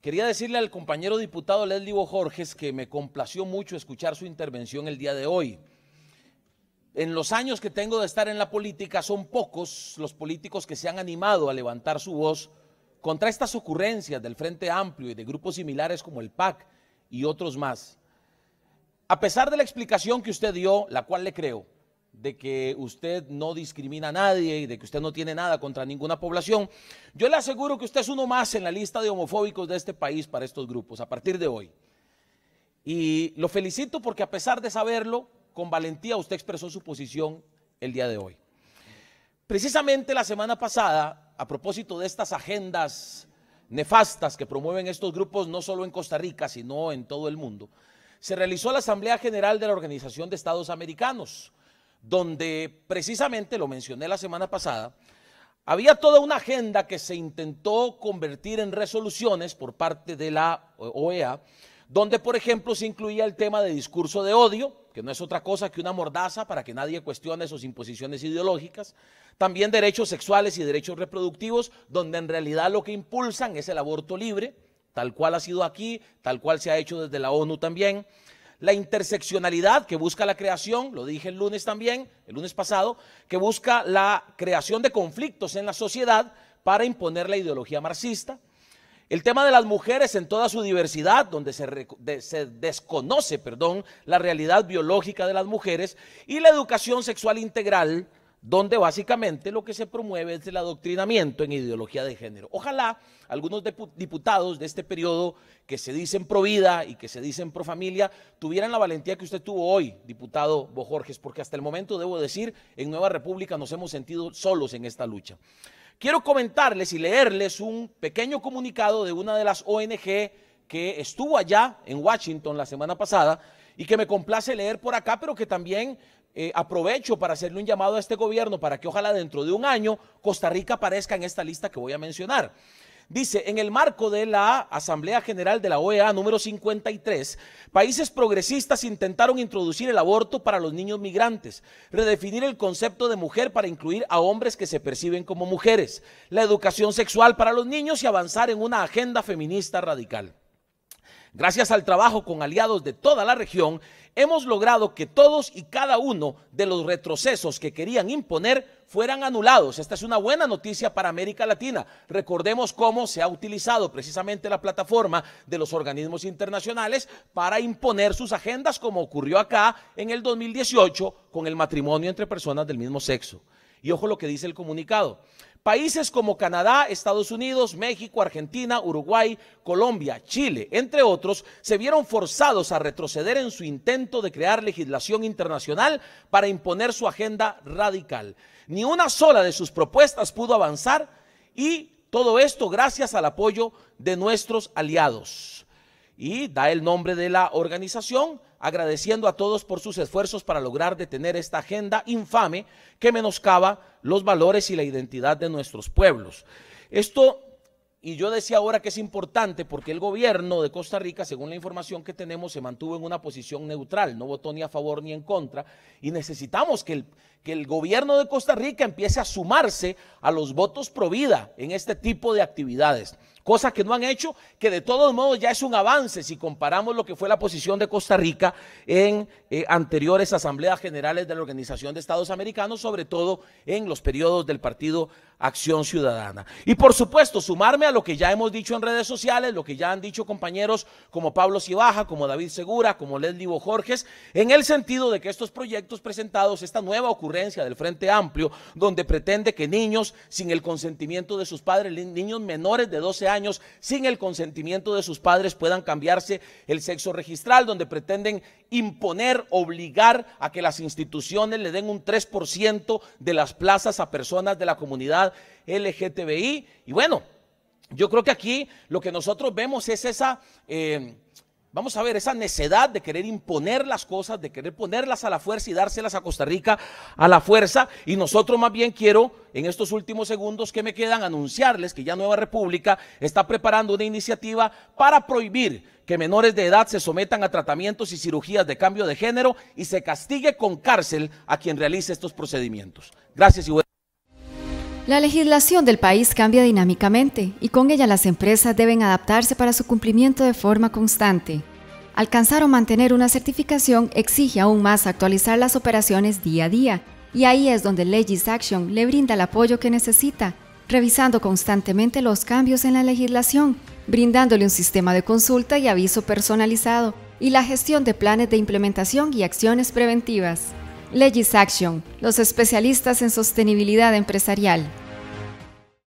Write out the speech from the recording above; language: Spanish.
Quería decirle al compañero diputado Leslie Jorges que me complació mucho escuchar su intervención el día de hoy. En los años que tengo de estar en la política son pocos los políticos que se han animado a levantar su voz contra estas ocurrencias del Frente Amplio y de grupos similares como el PAC y otros más. A pesar de la explicación que usted dio, la cual le creo, de que usted no discrimina a nadie y de que usted no tiene nada contra ninguna población. Yo le aseguro que usted es uno más en la lista de homofóbicos de este país para estos grupos a partir de hoy. Y lo felicito porque a pesar de saberlo, con valentía usted expresó su posición el día de hoy. Precisamente la semana pasada, a propósito de estas agendas nefastas que promueven estos grupos no solo en Costa Rica, sino en todo el mundo, se realizó la Asamblea General de la Organización de Estados Americanos donde precisamente, lo mencioné la semana pasada, había toda una agenda que se intentó convertir en resoluciones por parte de la eh, OEA, donde por ejemplo se incluía el tema de discurso de odio, que no es otra cosa que una mordaza para que nadie cuestione sus imposiciones ideológicas, también derechos sexuales y derechos reproductivos, donde en realidad lo que impulsan es el aborto libre, tal cual ha sido aquí, tal cual se ha hecho desde la ONU también la interseccionalidad que busca la creación, lo dije el lunes también, el lunes pasado, que busca la creación de conflictos en la sociedad para imponer la ideología marxista. El tema de las mujeres en toda su diversidad, donde se, desconoce perdón, la realidad biológica de las mujeres, y la educación sexual integral donde básicamente lo que se promueve es el adoctrinamiento en ideología de género. Ojalá algunos diputados de este periodo que se dicen pro vida y que se dicen pro familia tuvieran la valentía que usted tuvo hoy, diputado Bojorges, porque hasta el momento, debo decir, en Nueva República nos hemos sentido solos en esta lucha. Quiero comentarles y leerles un pequeño comunicado de una de las ONG que estuvo allá en Washington la semana pasada y que me complace leer por acá, pero que también eh, aprovecho para hacerle un llamado a este gobierno para que ojalá dentro de un año Costa Rica aparezca en esta lista que voy a mencionar. Dice, en el marco de la Asamblea General de la OEA número 53, países progresistas intentaron introducir el aborto para los niños migrantes, redefinir el concepto de mujer para incluir a hombres que se perciben como mujeres, la educación sexual para los niños y avanzar en una agenda feminista radical. Gracias al trabajo con aliados de toda la región, hemos logrado que todos y cada uno de los retrocesos que querían imponer fueran anulados. Esta es una buena noticia para América Latina. Recordemos cómo se ha utilizado precisamente la plataforma de los organismos internacionales para imponer sus agendas, como ocurrió acá en el 2018 con el matrimonio entre personas del mismo sexo. Y ojo lo que dice el comunicado. Países como Canadá, Estados Unidos, México, Argentina, Uruguay, Colombia, Chile, entre otros, se vieron forzados a retroceder en su intento de crear legislación internacional para imponer su agenda radical. Ni una sola de sus propuestas pudo avanzar y todo esto gracias al apoyo de nuestros aliados y da el nombre de la organización, agradeciendo a todos por sus esfuerzos para lograr detener esta agenda infame que menoscaba los valores y la identidad de nuestros pueblos. Esto, y yo decía ahora que es importante porque el gobierno de Costa Rica, según la información que tenemos, se mantuvo en una posición neutral, no votó ni a favor ni en contra, y necesitamos que el, que el gobierno de Costa Rica empiece a sumarse a los votos pro vida en este tipo de actividades cosa que no han hecho, que de todos modos ya es un avance si comparamos lo que fue la posición de Costa Rica en eh, anteriores asambleas generales de la Organización de Estados Americanos, sobre todo en los periodos del Partido Acción Ciudadana. Y por supuesto, sumarme a lo que ya hemos dicho en redes sociales, lo que ya han dicho compañeros como Pablo Cibaja, como David Segura, como Leslie Bojorges, en el sentido de que estos proyectos presentados, esta nueva ocurrencia del Frente Amplio, donde pretende que niños sin el consentimiento de sus padres, niños menores de 12 años, sin el consentimiento de sus padres puedan cambiarse el sexo registral, donde pretenden imponer, obligar a que las instituciones le den un 3% de las plazas a personas de la comunidad LGTBI. Y bueno, yo creo que aquí lo que nosotros vemos es esa... Eh, Vamos a ver, esa necedad de querer imponer las cosas, de querer ponerlas a la fuerza y dárselas a Costa Rica a la fuerza. Y nosotros más bien quiero, en estos últimos segundos que me quedan, anunciarles que ya Nueva República está preparando una iniciativa para prohibir que menores de edad se sometan a tratamientos y cirugías de cambio de género y se castigue con cárcel a quien realice estos procedimientos. Gracias y la legislación del país cambia dinámicamente y con ella las empresas deben adaptarse para su cumplimiento de forma constante. Alcanzar o mantener una certificación exige aún más actualizar las operaciones día a día y ahí es donde Legis Action le brinda el apoyo que necesita, revisando constantemente los cambios en la legislación, brindándole un sistema de consulta y aviso personalizado y la gestión de planes de implementación y acciones preventivas. Legis Action, los especialistas en sostenibilidad empresarial.